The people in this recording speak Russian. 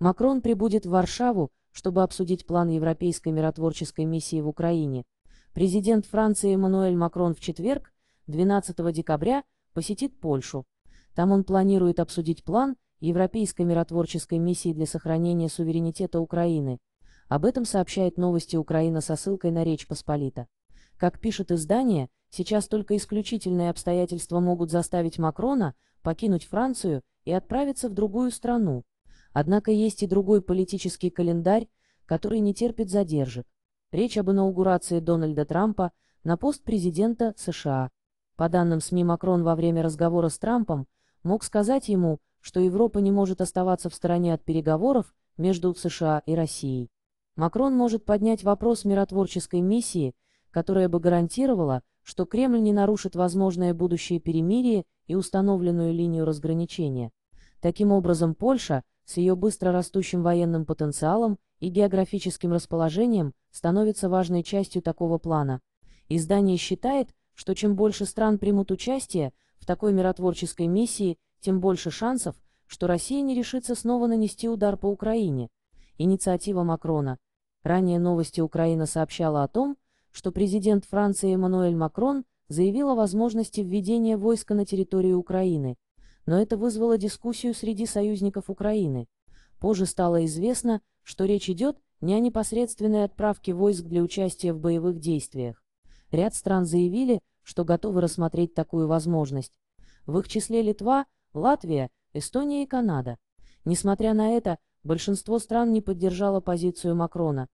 Макрон прибудет в Варшаву, чтобы обсудить план европейской миротворческой миссии в Украине. Президент Франции Эммануэль Макрон в четверг, 12 декабря, посетит Польшу. Там он планирует обсудить план европейской миротворческой миссии для сохранения суверенитета Украины. Об этом сообщает новости Украина со ссылкой на Речь Посполита. Как пишет издание, сейчас только исключительные обстоятельства могут заставить Макрона покинуть Францию и отправиться в другую страну. Однако есть и другой политический календарь, который не терпит задержек. Речь об инаугурации Дональда Трампа на пост президента США. По данным СМИ, Макрон во время разговора с Трампом мог сказать ему, что Европа не может оставаться в стороне от переговоров между США и Россией. Макрон может поднять вопрос миротворческой миссии, которая бы гарантировала, что Кремль не нарушит возможное будущее перемирие и установленную линию разграничения. Таким образом, Польша – с ее быстро растущим военным потенциалом и географическим расположением становится важной частью такого плана. Издание считает, что чем больше стран примут участие в такой миротворческой миссии, тем больше шансов, что Россия не решится снова нанести удар по Украине. Инициатива Макрона. Ранее новости Украина сообщала о том, что президент Франции Эммануэль Макрон заявил о возможности введения войска на территорию Украины но это вызвало дискуссию среди союзников Украины. Позже стало известно, что речь идет не о непосредственной отправке войск для участия в боевых действиях. Ряд стран заявили, что готовы рассмотреть такую возможность. В их числе Литва, Латвия, Эстония и Канада. Несмотря на это, большинство стран не поддержало позицию Макрона.